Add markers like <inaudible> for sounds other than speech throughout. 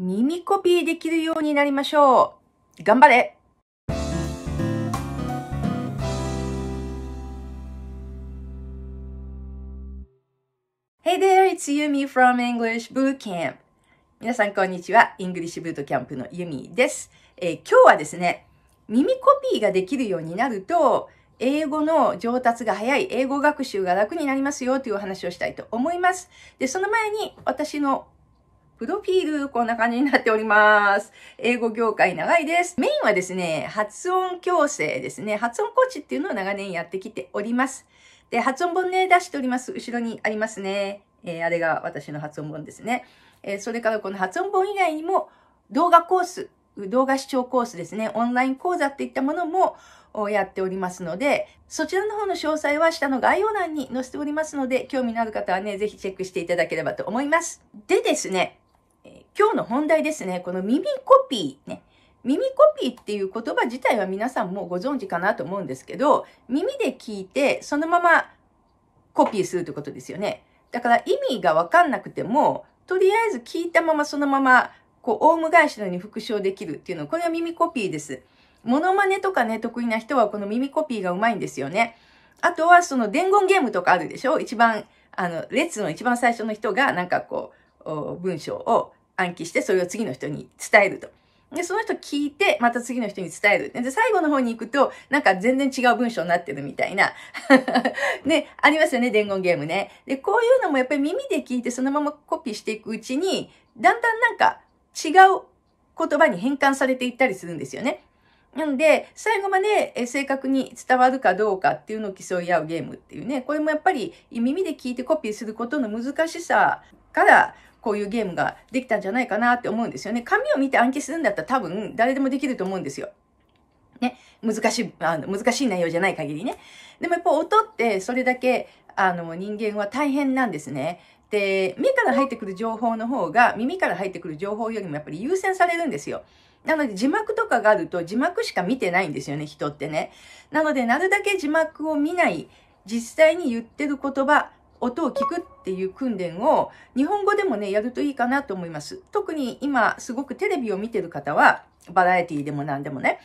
耳コピーできるようになりましょう。頑張れ it's Yumi from English Bootcamp. 皆さん、こんにちは。イングリッシュブートキャンプのユミです、えー、今日はですね、耳コピーができるようになると、英語の上達が早い、英語学習が楽になりますよというお話をしたいと思います。で、その前に私のプロフィール、こんな感じになっております。英語業界長いです。メインはですね、発音矯正ですね。発音コーチっていうのを長年やってきております。で、発音本ね、出しております。後ろにありますね。えー、あれが私の発音本ですね。えー、それからこの発音本以外にも、動画コース、動画視聴コースですね。オンライン講座っていったものも、やっておりますので、そちらの方の詳細は下の概要欄に載せておりますので、興味のある方はね、ぜひチェックしていただければと思います。でですね、今日の本題ですね。この耳コピーね。耳コピーっていう言葉自体は皆さんもご存知かなと思うんですけど、耳で聞いてそのままコピーするってことですよね。だから意味がわかんなくても、とりあえず聞いたままそのまま、こう、オウム返しのように復唱できるっていうの、これは耳コピーです。モノマネとかね、得意な人はこの耳コピーがうまいんですよね。あとはその伝言ゲームとかあるでしょ一番、あの、列の一番最初の人がなんかこう、文章を暗記して、それを次の人に伝えると。で、その人聞いて、また次の人に伝える。で、最後の方に行くと、なんか全然違う文章になってるみたいな。<laughs> ね、ありますよね、伝言ゲームね。で、こういうのもやっぱり耳で聞いて、そのままコピーしていくうちに、だんだんなんか違う言葉に変換されていったりするんですよね。なんで、最後まで正確に伝わるかどうかっていうのを競い合うゲームっていうね、これもやっぱり耳で聞いてコピーすることの難しさから、こういうゲームができたんじゃないかなって思うんですよね。紙を見て暗記するんだったら多分誰でもできると思うんですよ。ね、難しい、あの、難しい内容じゃない限りね。でもやっぱ音ってそれだけ、あの、人間は大変なんですね。で、目から入ってくる情報の方が、耳から入ってくる情報よりもやっぱり優先されるんですよ。なので字幕とかがあると字幕しか見てないんですよね、人ってね。なのでなるだけ字幕を見ない、実際に言ってる言葉、音を聞くっていう訓練を日本語でもね、やるといいかなと思います。特に今すごくテレビを見てる方は、バラエティでも何でもね、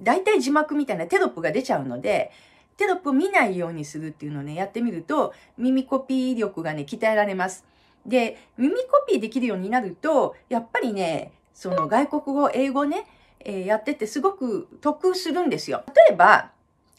大体字幕みたいなテロップが出ちゃうので、テロップ見ないようにするっていうのをね、やってみると、耳コピー力がね、鍛えられます。で、耳コピーできるようになると、やっぱりね、その外国語、英語ね、えー、やっててすごく得するんですよ。例えば、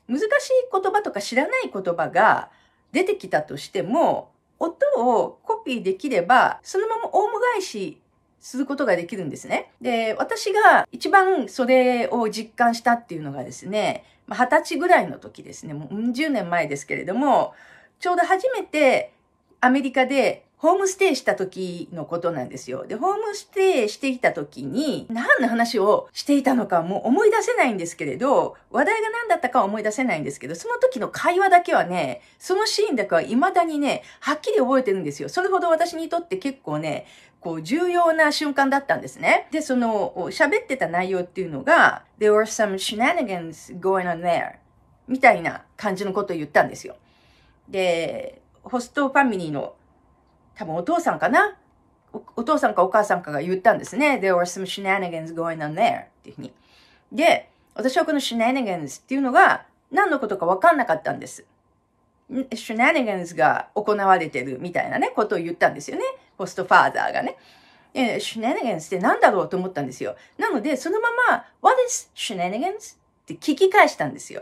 難しい言葉とか知らない言葉が、出てきたとしても、音をコピーできれば、そのままオウム返しすることができるんですね。で、私が一番それを実感したっていうのがですね、二十歳ぐらいの時ですね、もう10年前ですけれども、ちょうど初めてアメリカでホームステイした時のことなんですよ。で、ホームステイしてきた時に、何の話をしていたのかもう思い出せないんですけれど、話題が何だったかは思い出せないんですけど、その時の会話だけはね、そのシーンだけは未だにね、はっきり覚えてるんですよ。それほど私にとって結構ね、こう重要な瞬間だったんですね。で、その、喋ってた内容っていうのが、there were some shenanigans going on there みたいな感じのことを言ったんですよ。で、ホストファミリーの多分お父さんかなお父さんかお母さんかが言ったんですね。There were some shenanigans going on there っていうふうに。で、私はこの shenanigans っていうのが何のことかわかんなかったんです。shenanigans が行われてるみたいなね、ことを言ったんですよね。ホストファーザーがね。shenanigans って何だろうと思ったんですよ。なので、そのまま、what is shenanigans? って聞き返したんですよ。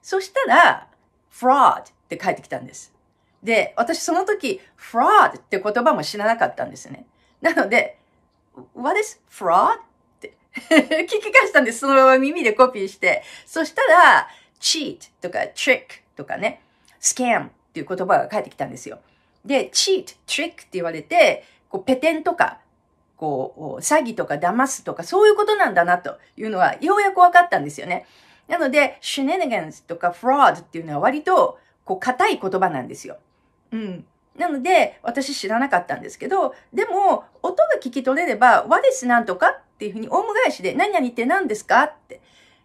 そしたら、fraud って返ってきたんです。で、私その時、fraud って言葉も知らなかったんですね。なので、what is fraud? って <laughs> 聞き返したんです。そのまま耳でコピーして。そしたら、cheat とか trick とかね、scam っていう言葉が返ってきたんですよ。で、cheat、trick って言われて、こう、ペテンとか、こう、詐欺とか騙すとか、そういうことなんだなというのは、ようやく分かったんですよね。なので、shenanigans とか fraud っていうのは割と、こう、硬い言葉なんですよ。うん。なので、私知らなかったんですけど、でも、音が聞き取れれば、和ですなんとかっていうふうに、オウム返しで、何々って何ですかって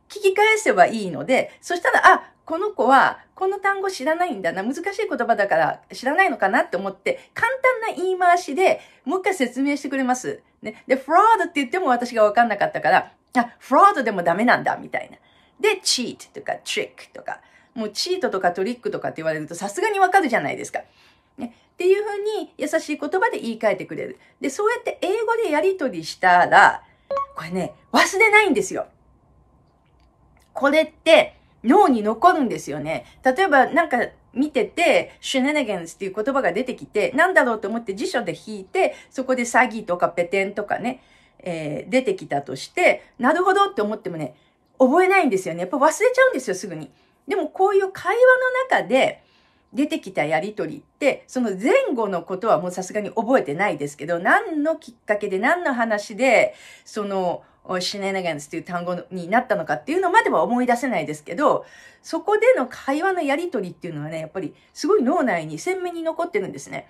聞き返せばいいので、そしたら、あ、この子は、この単語知らないんだな、難しい言葉だから知らないのかなって思って、簡単な言い回しで、もう一回説明してくれます。ね。で、フロードって言っても私がわかんなかったから、あ、フロードでもダメなんだ、みたいな。で、cheat とか trick とか。もうチートとかトリックとかって言われるとさすがにわかるじゃないですか。ね、っていうふうに優しい言葉で言い換えてくれる。で、そうやって英語でやりとりしたら、これね、忘れないんですよ。これって脳に残るんですよね。例えばなんか見てて、シュネネゲンスっていう言葉が出てきて、なんだろうと思って辞書で引いて、そこで詐欺とかペテンとかね、えー、出てきたとして、なるほどって思ってもね、覚えないんですよね。やっぱ忘れちゃうんですよ、すぐに。でもこういう会話の中で出てきたやりとりって、その前後のことはもうさすがに覚えてないですけど、何のきっかけで何の話で、その、シネナガンスという単語になったのかっていうのまでは思い出せないですけど、そこでの会話のやりとりっていうのはね、やっぱりすごい脳内に鮮明に残ってるんですね。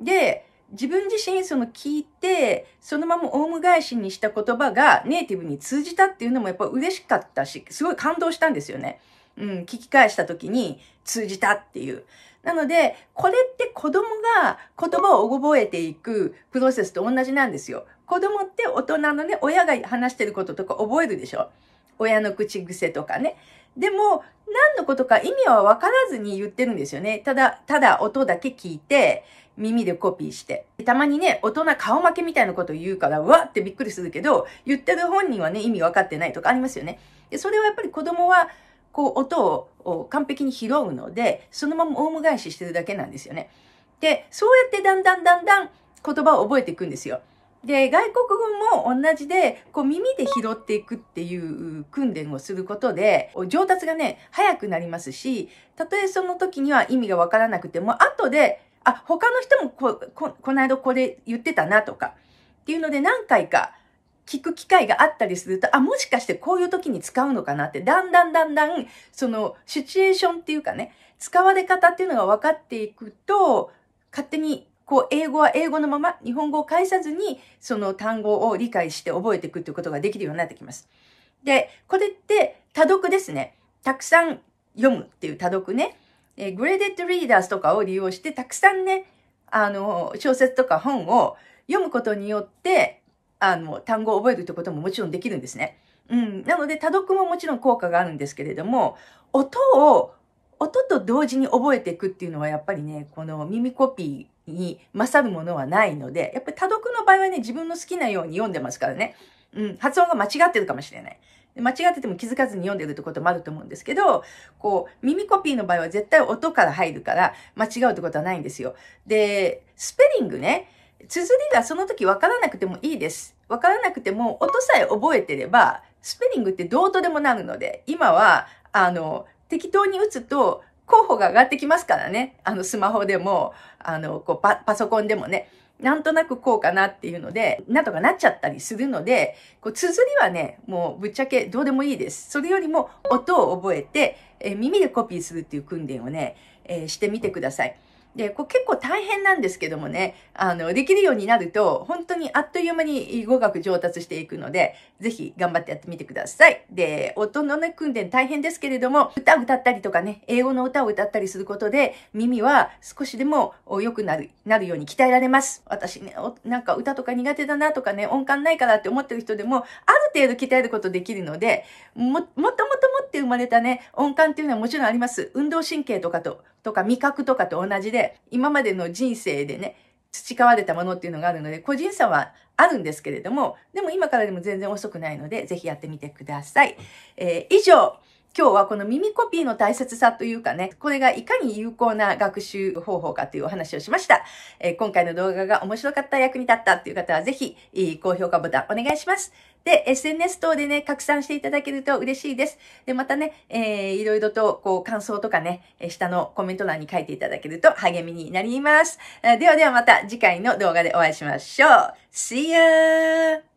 で、自分自身その聞いて、そのままオウム返しにした言葉がネイティブに通じたっていうのもやっぱ嬉しかったし、すごい感動したんですよね。うん、聞き返した時に通じたっていう。なので、これって子供が言葉を覚えていくプロセスと同じなんですよ。子供って大人のね、親が話してることとか覚えるでしょ。親の口癖とかね。でも、何のことか意味はわからずに言ってるんですよね。ただ、ただ音だけ聞いて、耳でコピーして。たまにね、大人顔負けみたいなこと言うから、うわってびっくりするけど、言ってる本人はね、意味わかってないとかありますよね。で、それはやっぱり子供は、こう音を完璧に拾うので、そのままオウム返ししてるだけなんですよね。で、そうやってだんだんだんだん言葉を覚えていくんですよ。で、外国語も同じで、こう耳で拾っていくっていう訓練をすることで、上達がね、早くなりますし、たとえその時には意味がわからなくても、後で、あ、他の人もこ、こ、この間これ言ってたなとか、っていうので何回か聞く機会があったりすると、あ、もしかしてこういう時に使うのかなって、だんだんだんだん、その、シチュエーションっていうかね、使われ方っていうのが分かっていくと、勝手に、こう、英語は英語のまま、日本語を返さずに、その単語を理解して覚えていくっていうことができるようになってきます。で、これって、多読ですね。たくさん読むっていう多読ね。えグレデッドリーダースとかを利用して、たくさんね、あの、小説とか本を読むことによって、あの、単語を覚えるってことももちろんできるんですね。うん。なので、多読ももちろん効果があるんですけれども、音を、音と同時に覚えていくっていうのはやっぱりね、この耳コピーに勝るものはないので、やっぱり多読の場合はね、自分の好きなように読んでますからね。うん、発音が間違ってるかもしれない。間違ってても気づかずに読んでるってこともあると思うんですけど、こう、耳コピーの場合は絶対音から入るから、間違うってことはないんですよ。で、スペリングね。綴りがその時わからなくてもいいです。わからなくても、音さえ覚えてれば、スペリングってどうとでもなるので、今は、あの、適当に打つと、候補が上がってきますからね。あの、スマホでも、あの、こうパ、パソコンでもね。なんとなくこうかなっていうので、なんとかなっちゃったりするので、こう、綴りはね、もうぶっちゃけどうでもいいです。それよりも音を覚えて、え耳でコピーするっていう訓練をね、えー、してみてください。で、こう結構大変なんですけどもね、あの、できるようになると、本当にあっという間に語学上達していくので、ぜひ頑張ってやってみてください。で、音のね、訓練大変ですけれども、歌を歌ったりとかね、英語の歌を歌ったりすることで、耳は少しでも良くなる、なるように鍛えられます。私ね、なんか歌とか苦手だなとかね、音感ないからって思ってる人でも、ある程度鍛えることできるので、も、もともと持って生まれたね、音感っていうのはもちろんあります。運動神経とかととか味覚とかと同じで、今までの人生でね、培われたものっていうのがあるので、個人差はあるんですけれども、でも今からでも全然遅くないので、ぜひやってみてください。えー、以上、今日はこの耳コピーの大切さというかね、これがいかに有効な学習方法かというお話をしました。えー、今回の動画が面白かった、役に立ったという方はぜひ、高評価ボタンお願いします。で、SNS 等でね、拡散していただけると嬉しいです。で、またね、えー、いろいろと、こう、感想とかね、下のコメント欄に書いていただけると励みになります。ではではまた次回の動画でお会いしましょう。See y o u